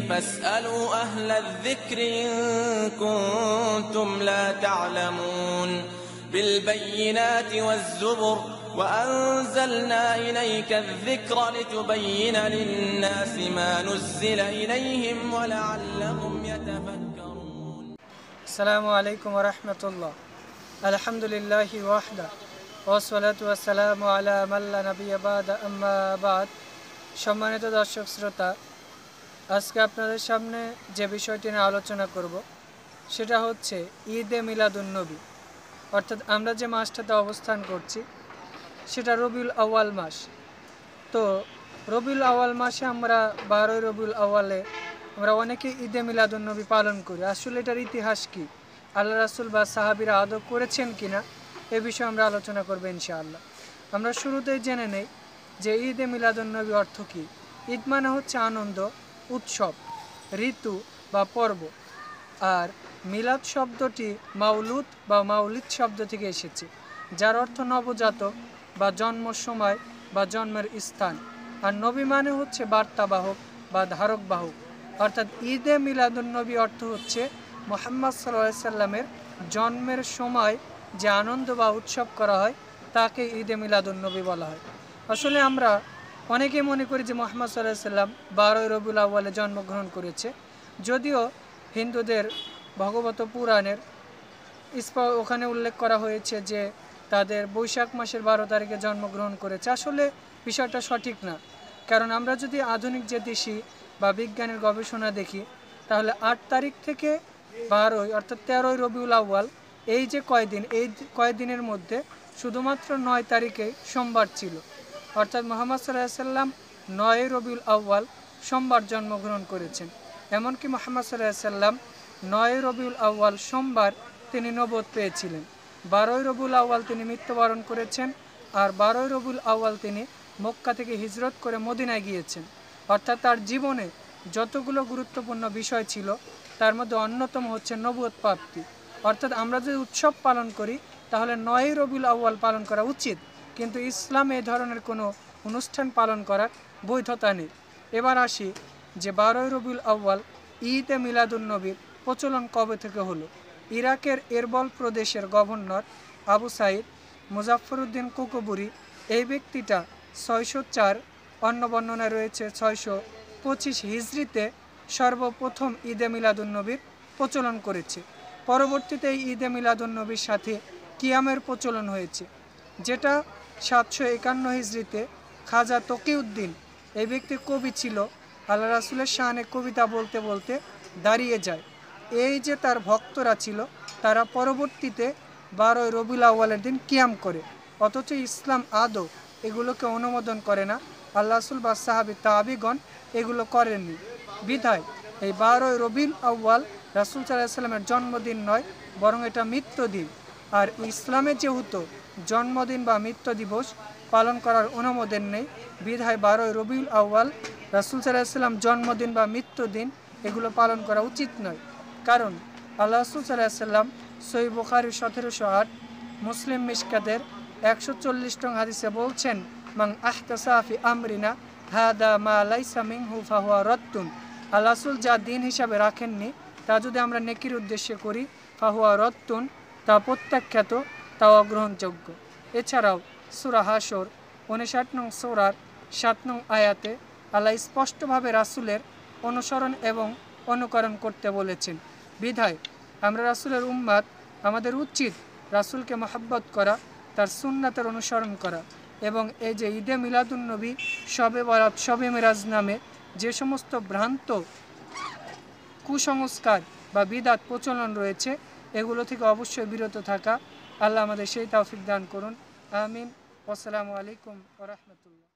فاسألوا أهل الذكر إن كنتم لا تعلمون بالبينات والزبر وأنزلنا إليك الذكر لتبين للناس ما نزل إليهم ولعلهم يتفكرون السلام عليكم ورحمة الله الحمد لله وحده والصلاة والسلام على من لا نبي بعد أما بعد সম্মানিত দর্শক শ্রোতা আজকে আপনাদের সামনে যে বিষয়টি নিয়ে আলোচনা করব সেটা হচ্ছে ঈদে মিলাদুন্নবী অর্থাৎ আমরা যে মাসটাতে অবস্থান করছি সেটা রবিউল আওয়াল মাস তো রবিউল আওয়াল মাসে আমরা বারোই রবিউল আওয়ালে আমরা অনেকে ঈদে মিলাদুন্নবী পালন করি আসলে এটার ইতিহাস কী আল্লাহ রাসুল বা সাহাবিরা আদৌ করেছেন কিনা এ বিষয়ে আমরা আলোচনা করবো ইনশাআল্লাহ আমরা শুরুতেই জেনে নেই যে ঈদে মিলাদুন্নবী অর্থ কী ঈদ মানে হচ্ছে আনন্দ উৎসব ঋতু বা পর্ব আর মিলাদ শব্দটি মাউলুদ বা মাউলিদ শব্দ থেকে এসেছে যার অর্থ নবজাতক বা জন্ম সময় বা জন্মের স্থান আর নবী মানে হচ্ছে বার্তাবাহক বা ধারক বাহক অর্থাৎ ঈদে নবী অর্থ হচ্ছে মোহাম্মদ সাল্লা সাল্লামের জন্মের সময় যে আনন্দ বা উৎসব করা হয় তাকে ঈদে মিলাদুন্নবী বলা হয় আসলে আমরা অনেকে মনে করি যে মোহাম্মদ সাল্লাহ সাল্লাম বারোই রবিউল আউ্বালে জন্মগ্রহণ করেছে যদিও হিন্দুদের ভগবত পুরাণের ওখানে উল্লেখ করা হয়েছে যে তাদের বৈশাখ মাসের বারো তারিখে জন্মগ্রহণ করেছে আসলে বিষয়টা সঠিক না কারণ আমরা যদি আধুনিক যে দেশি বা বিজ্ঞানের গবেষণা দেখি তাহলে আট তারিখ থেকে বারোই অর্থাৎ তেরোই রবিউল আউ্বাল এই যে কয়দিন এই কয়দিনের মধ্যে শুধুমাত্র নয় তারিখে সোমবার ছিল অর্থাৎ মোহাম্মদ সাল্লাম নয় রবিউল আউ্বাল সোমবার জন্মগ্রহণ করেছেন এমনকি মোহাম্মদ সাল্লাহ সাল্লাম নয় রবিউল আউ্বাল সোমবার তিনি নবদ পেয়েছিলেন বারোই রবুল আউ্বাল তিনি মৃত্যুবরণ করেছেন আর বারোই রবুল আউ্বাল তিনি মক্কা থেকে হিজরত করে মদিনায় গিয়েছেন অর্থাৎ তার জীবনে যতগুলো গুরুত্বপূর্ণ বিষয় ছিল তার মধ্যে অন্যতম হচ্ছে নবুয়ত প্রাপ্তি অর্থাৎ আমরা যদি উৎসব পালন করি তাহলে নয় রবিউল আউ্বাল পালন করা উচিত কিন্তু ইসলাম এ ধরনের কোনো অনুষ্ঠান পালন করার বৈধতা নেই এবার আসি যে বারোই রবিউল আউ্বাল ঈদ এ মিলাদুলনবীর প্রচলন কবে থেকে হলো ইরাকের এরবল প্রদেশের governor Abu Said Muzaffaruddin Kukburi এই ব্যক্তিটা ছয়শো চার অন্য বর্ণনায় রয়েছে ছয়শো পঁচিশ হিজড়িতে সর্বপ্রথম ঈদে মিলাদুলনবীর প্রচলন করেছে পরবর্তীতে এই ঈদে মিলাদুলনবীর সাথে কিয়ামের প্রচলন হয়েছে যেটা সাতশো একান্ন হিজড়িতে খাজা তকিউদ্দিন এই ব্যক্তি কবি ছিল আল্লাহ রাসুলের শাহানে কবিতা বলতে বলতে দাঁড়িয়ে যায় এই যে তার ভক্তরা ছিল তারা পরবর্তীতে বারোই রবিউল আউ্বালের দিন কিয়াম করে অথচ ইসলাম আদৌ এগুলোকে অনুমোদন করে না আল্লাহ রাসুল বা সাহাবি তাহাবিগণ এগুলো করেননি বিধায় এই বারোই রবিল আউ্বাল রাসুল সাল্লাহ সাল্লামের জন্মদিন নয় বরং এটা মৃত্যুদিন আর ইসলামে যেহেতু জন্মদিন বা মৃত্যু দিবস পালন করার অনুমোদন নেই বিধায় বারোই রবিউল আউ্বাল রাসুল সাল্লাহিসাল্লাম জন্মদিন বা দিন এগুলো পালন করা উচিত নয় কারণ আল্লাহ রাসুল সাল্লাহিসাল্লাম সই বুখারি সতেরোশো আট মুসলিম মিসকাদের একশো চল্লিশ টং হাদিসে বলছেন মাং আহতাসাফি আমরিনা হাদা মা লাইসা মিংহু ফাহুয়া রত্তুন আল্লাহ যা দিন হিসাবে রাখেননি তা যদি আমরা নেকির উদ্দেশ্যে করি ফাহুয়া রত্তুন তা প্রত্যাখ্যাত তা অগ্রহণযোগ্য এছাড়াও সুরা হাসর উনষাট নং সৌরার সাত নং আয়াতে আল্লাহ স্পষ্টভাবে রাসুলের অনুসরণ এবং অনুকরণ করতে বলেছেন বিধায় আমরা রাসুলের উম্মাদ আমাদের উচিত রাসুলকে মহাব্বত করা তার সুন্নাতের অনুসরণ করা এবং এই যে ঈদে মিলাদুলনবী শবে বরাত শবে মিরাজ নামে যে সমস্ত ভ্রান্ত কুসংস্কার বা বিদাত প্রচলন রয়েছে এগুলো থেকে অবশ্যই বিরত থাকা আল্লাহ আমাদের সেই তাওফিক দান করুন আমিন আসসালামু আলাইকুম রহমতুল্লাহ